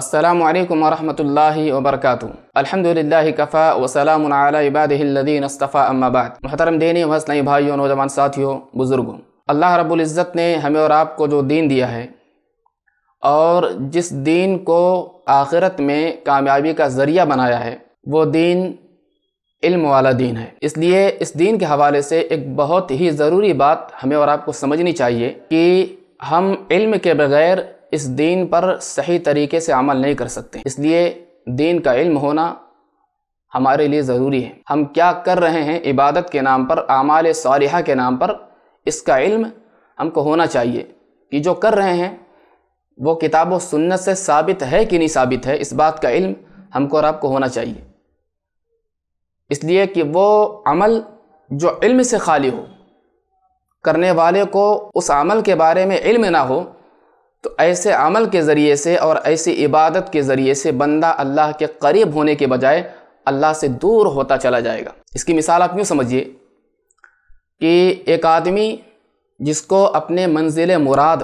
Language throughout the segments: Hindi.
असलम वरहमल वबरक अलहमदिल्ला कफ़ा वसलाम इबादीनस्तफ़ा अम्माबाद महतरम दीनी वसनई भाइयों नौजवान साथियों बुज़ुर्गों अल्लाह रबुल्ज़त ने हमें और आपको जो दीन दिया है और जिस दीन को आखिरत में कामयाबी का ज़रिया बनाया है वो दीन इल्म वाला दीन है इसलिए इस दीन के हवाले से एक बहुत ही ज़रूरी बात हमें और आपको समझनी चाहिए कि हम इल्म के बग़ैर इस दीन पर सही तरीके से अमल नहीं कर सकते इसलिए दीन का इल्म होना हमारे लिए ज़रूरी है हम क्या कर रहे हैं इबादत के नाम पर आमाल सालिहा के नाम पर इसका इल्म हमको होना चाहिए कि जो कर रहे हैं वो किताब व सुन्नत से साबित है कि नहीं साबित है इस बात का इल्म हमको और आपको होना चाहिए इसलिए कि वो अमल जो इल्म से खाली हो करने वाले को उस अमल के बारे में इल्म ना हो तो ऐसे अमल के ज़रिए से और ऐसी इबादत के ज़रिए से बंदा अल्लाह के करीब होने के बजाय अल्लाह से दूर होता चला जाएगा इसकी मिसाल आप यूँ समझिए कि एक आदमी जिसको अपने मंजिल मुराद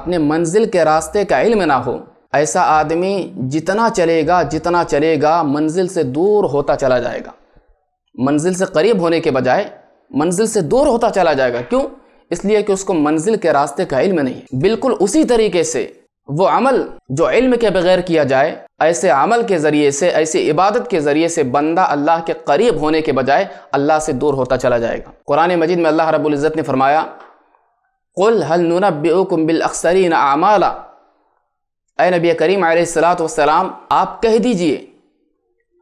अपने मंजिल के रास्ते का इल्म ना हो ऐसा आदमी जितना चलेगा जितना चलेगा मंजिल से दूर होता चला जाएगा मंजिल से करीब होने के बजाय मंजिल से दूर होता चला जाएगा क्यों इसलिए कि उसको मंजिल के रास्ते का इल्म नहीं बिल्कुल उसी तरीके से वो अमल जो इल्म के बगैर किया जाए ऐसे अमल के ज़रिए से ऐसी इबादत के ज़रिए से बंदा अल्लाह के करीब होने के बजाय अल्लाह से दूर होता चला जाएगा कुरान मजीद में अल्लाह रबुल्ज़त ने फरमाया कुल हल बिल अक्सरीन आमाला ए नबी करीम सलाम आप कह दीजिए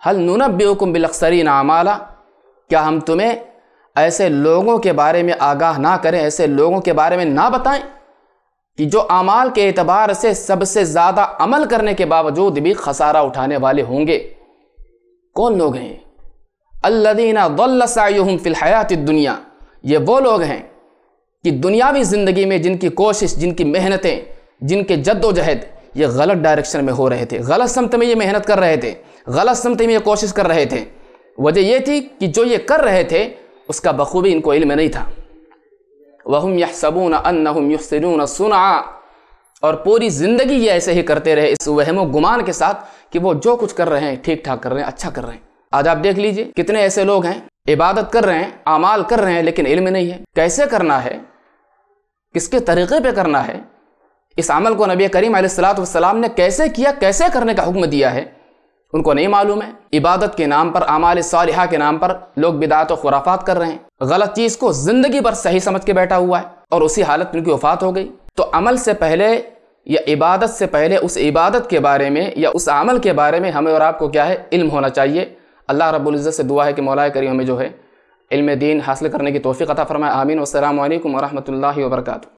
हल बिल अक्सरीन आमाला क्या हम तुम्हें ऐसे लोगों के बारे में आगाह ना करें ऐसे लोगों के बारे में ना बताएं कि जो अमाल के एतबार से सबसे ज़्यादा अमल करने के बावजूद भी खसारा उठाने वाले होंगे कौन लोग हैं अल्लादीना दल्लाम फ़िलहयात दुनिया ये वो लोग हैं कि दुनियावी ज़िंदगी में जिनकी कोशिश जिनकी मेहनतें जिनके जद्दोजहद ये गलत डायरेक्शन में हो रहे थे गलत समत में ये मेहनत कर रहे थे गलत समत में ये कोशिश कर रहे थे वजह ये थी कि जो ये कर रहे थे उसका बखूबी इनको इल्म नहीं था वह यह सबून अनहम युसरून सुना और पूरी ज़िंदगी ये ऐसे ही करते रहे इस वहम गुमान के साथ कि वो जो कुछ कर रहे हैं ठीक ठाक कर रहे हैं अच्छा कर रहे हैं आज आप देख लीजिए कितने ऐसे लोग हैं इबादत कर रहे हैं अमाल कर रहे हैं लेकिन इल्म नहीं है कैसे करना है किसके तरीक़े पे करना है इस अमल को नबी करीम सलाम ने कैसे किया कैसे करने का हुक्म दिया है उनको नहीं मालूम है इबादत के नाम पर आमाल सालिहा के नाम पर लोग बिदात और खुराफात कर रहे हैं गलत चीज़ को ज़िंदगी भर सही समझ के बैठा हुआ है और उसी हालत में उनकी वफात हो गई तो अमल से पहले या इबादत से पहले उस इबादत के बारे में या उस अमल के बारे में हमें और आपको क्या है इल्म होना चाहिए अल्लाह रब्ज़त से दुआ है कि मौलाए करी हमें जो है इल्म दीन हासिल करने की तोफ़ी अता फ़रमाए आमीन वसलम वरहमल वर्का